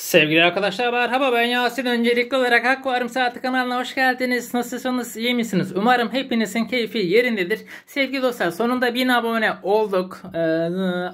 Sevgili arkadaşlar merhaba ben Yasin. Öncelikli olarak Hak Varım Saati kanalına hoş geldiniz. Nasılsınız? iyi misiniz? Umarım hepinizin keyfi yerindedir. Sevgili dostlar sonunda 1000 abone olduk. Ee,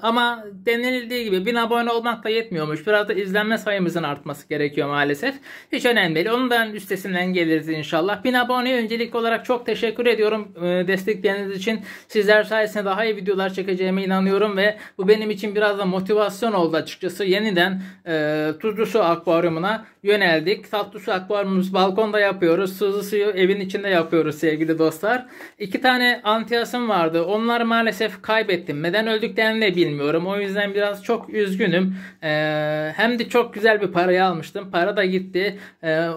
ama denildiği gibi 1000 abone olmakla yetmiyormuş. Biraz da izlenme sayımızın artması gerekiyor maalesef. Hiç önemli değil. Ondan üstesinden geliriz inşallah. 1000 aboneye öncelikli olarak çok teşekkür ediyorum. Ee, destekleriniz için sizler sayesinde daha iyi videolar çekeceğime inanıyorum ve bu benim için biraz da motivasyon oldu açıkçası. Yeniden e, tuz tuzlu su akvaryumuna yöneldik. Tatlı su akvaryumumuz balkonda yapıyoruz. Tuzlu suyu evin içinde yapıyoruz sevgili dostlar. İki tane antiyasım vardı. Onları maalesef kaybettim. Neden öldüklerini de bilmiyorum. O yüzden biraz çok üzgünüm. Ee, hem de çok güzel bir parayı almıştım. Para da gitti. Ee, e,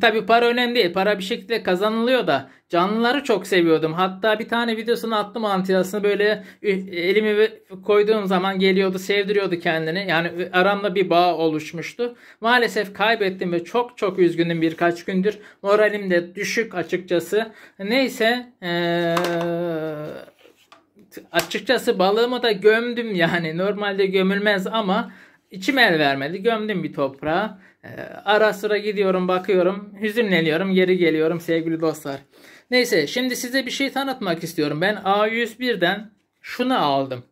tabii para önemli değil. Para bir şekilde kazanılıyor da Canlıları çok seviyordum. Hatta bir tane videosunu attım antilasını böyle elimi koyduğum zaman geliyordu sevdiriyordu kendini. Yani aramda bir bağ oluşmuştu. Maalesef kaybettim ve çok çok üzgünüm birkaç gündür. Moralim de düşük açıkçası. Neyse ee, açıkçası balığımı da gömdüm yani. Normalde gömülmez ama İçim el vermedi. Gömdüm bir toprağa. E, ara sıra gidiyorum bakıyorum. Hüzünleniyorum. Geri geliyorum sevgili dostlar. Neyse şimdi size bir şey tanıtmak istiyorum. Ben A101'den şunu aldım.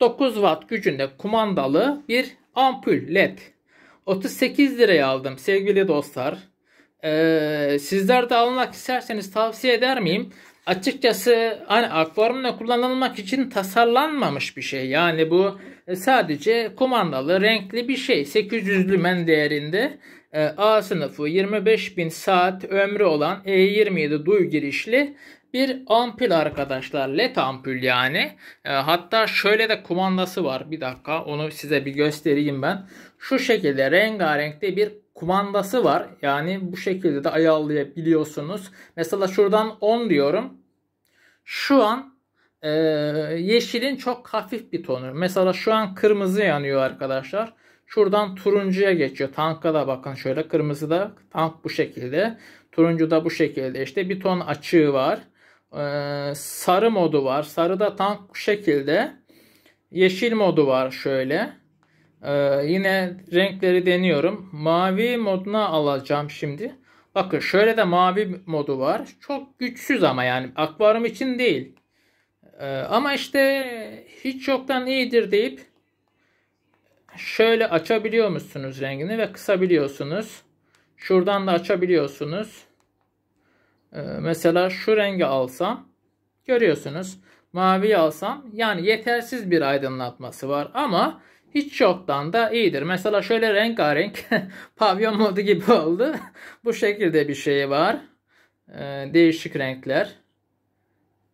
9 watt gücünde kumandalı bir ampul led. 38 liraya aldım sevgili dostlar. Ee, sizler de almak isterseniz tavsiye eder miyim? açıkçası hani akvaryumda kullanılmak için tasarlanmamış bir şey. Yani bu e, sadece kumandalı renkli bir şey. 800 lümen değerinde e, A sınıfı 25.000 saat ömrü olan E27 duy girişli bir ampul arkadaşlar. LED ampul yani. E, hatta şöyle de kumandası var. Bir dakika onu size bir göstereyim ben. Şu şekilde rengarenkte bir kumandası var. Yani bu şekilde de ayarlayabiliyorsunuz. Mesela şuradan 10 diyorum. Şu an e, yeşilin çok hafif bir tonu. Mesela şu an kırmızı yanıyor arkadaşlar. Şuradan turuncuya geçiyor. Tanka da bakın şöyle kırmızı da tank bu şekilde. Turuncu da bu şekilde. İşte bir ton açığı var. Ee, sarı modu var. Sarıda tank bu şekilde. Yeşil modu var şöyle. Ee, yine renkleri deniyorum. Mavi moduna alacağım şimdi. Bakın şöyle de mavi modu var. Çok güçsüz ama yani akvaryum için değil. Ee, ama işte hiç yoktan iyidir deyip şöyle açabiliyor musunuz rengini ve kısabiliyorsunuz. Şuradan da açabiliyorsunuz. Ee, mesela şu rengi alsam görüyorsunuz mavi alsam yani yetersiz bir aydınlatması var ama hiç çoktan da iyidir. Mesela şöyle rengarenk pavyon modu gibi oldu. Bu şekilde bir şey var. Ee, değişik renkler.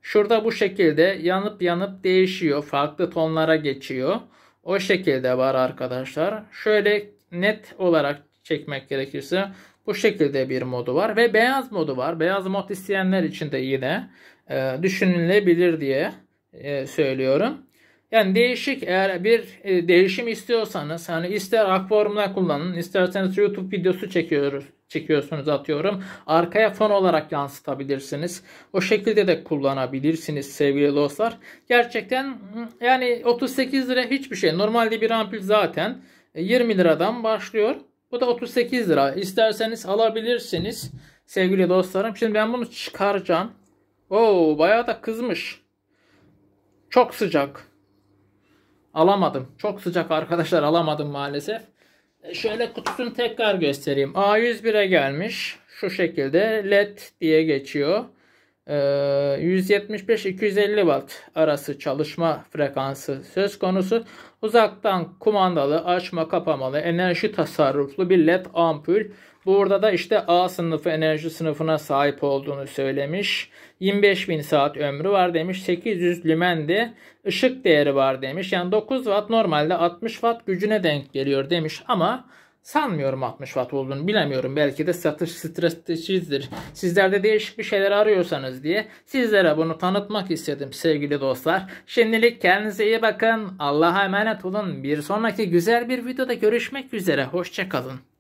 Şurada bu şekilde yanıp yanıp değişiyor. Farklı tonlara geçiyor. O şekilde var arkadaşlar. Şöyle net olarak çekmek gerekirse bu şekilde bir modu var ve beyaz modu var. Beyaz mod isteyenler için de yine e, düşünülebilir diye e, söylüyorum. Yani değişik eğer bir e, değişim istiyorsanız hani ister akformla kullanın isterseniz YouTube videosu çekiyoruz çekiyorsunuz atıyorum. Arkaya fon olarak yansıtabilirsiniz. O şekilde de kullanabilirsiniz sevgili dostlar. Gerçekten yani 38 lira hiçbir şey. Normalde bir ampul zaten 20 e, liradan başlıyor. Bu da 38 lira. İsterseniz alabilirsiniz sevgili dostlarım. Şimdi ben bunu çıkaracağım. Oo bayağı da kızmış. Çok sıcak. Alamadım. Çok sıcak arkadaşlar alamadım maalesef. E, şöyle kutusunu tekrar göstereyim. A101'e gelmiş. Şu şekilde led diye geçiyor. 175-250 ee, Watt arası çalışma frekansı söz konusu. Uzaktan kumandalı, açma kapamalı, enerji tasarruflu bir led ampul. Burada da işte A sınıfı enerji sınıfına sahip olduğunu söylemiş. 25.000 saat ömrü var demiş. 800 lümende ışık değeri var demiş. Yani 9 Watt normalde 60 Watt gücüne denk geliyor demiş. Ama Sanmıyorum 60 watt olduğunu bilemiyorum. Belki de satış stratejisidir. Sizlerde değişik bir şeyler arıyorsanız diye sizlere bunu tanıtmak istedim sevgili dostlar. Şimdilik kendinize iyi bakın. Allah'a emanet olun. Bir sonraki güzel bir videoda görüşmek üzere. Hoşçakalın.